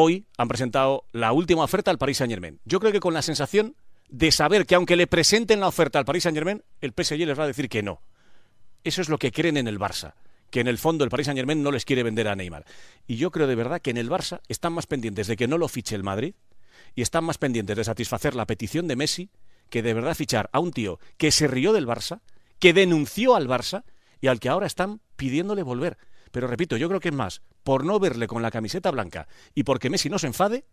hoy han presentado la última oferta al Paris Saint Germain. Yo creo que con la sensación de saber que aunque le presenten la oferta al Paris Saint Germain, el PSG les va a decir que no. Eso es lo que creen en el Barça, que en el fondo el Paris Saint Germain no les quiere vender a Neymar. Y yo creo de verdad que en el Barça están más pendientes de que no lo fiche el Madrid y están más pendientes de satisfacer la petición de Messi que de verdad fichar a un tío que se rió del Barça, que denunció al Barça y al que ahora están pidiéndole volver. Pero repito, yo creo que es más por no verle con la camiseta blanca y porque Messi no se enfade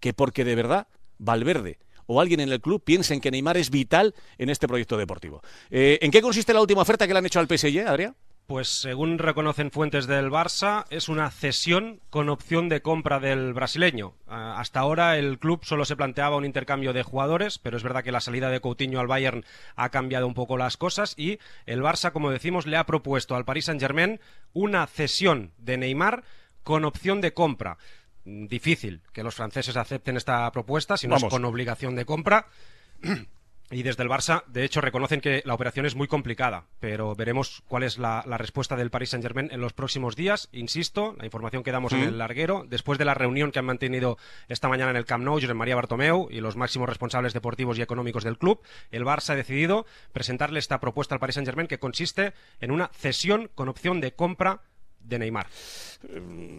que porque de verdad Valverde o alguien en el club piensen que Neymar es vital en este proyecto deportivo. Eh, ¿En qué consiste la última oferta que le han hecho al PSG, Adrián? Pues según reconocen fuentes del Barça, es una cesión con opción de compra del brasileño. Ah, hasta ahora el club solo se planteaba un intercambio de jugadores, pero es verdad que la salida de Coutinho al Bayern ha cambiado un poco las cosas y el Barça, como decimos, le ha propuesto al Paris Saint-Germain una cesión de Neymar con opción de compra. Mm, difícil que los franceses acepten esta propuesta si no es con obligación de compra. Y desde el Barça, de hecho, reconocen que la operación es muy complicada, pero veremos cuál es la, respuesta del Paris Saint-Germain en los próximos días. Insisto, la información que damos en el larguero, después de la reunión que han mantenido esta mañana en el Camp Nou, José María Bartomeu y los máximos responsables deportivos y económicos del club, el Barça ha decidido presentarle esta propuesta al Paris Saint-Germain que consiste en una cesión con opción de compra de Neymar. Mm,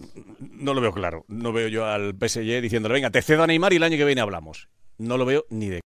no lo veo claro. No veo yo al PSG diciéndole, venga, te cedo a Neymar y el año que viene hablamos. No lo veo ni de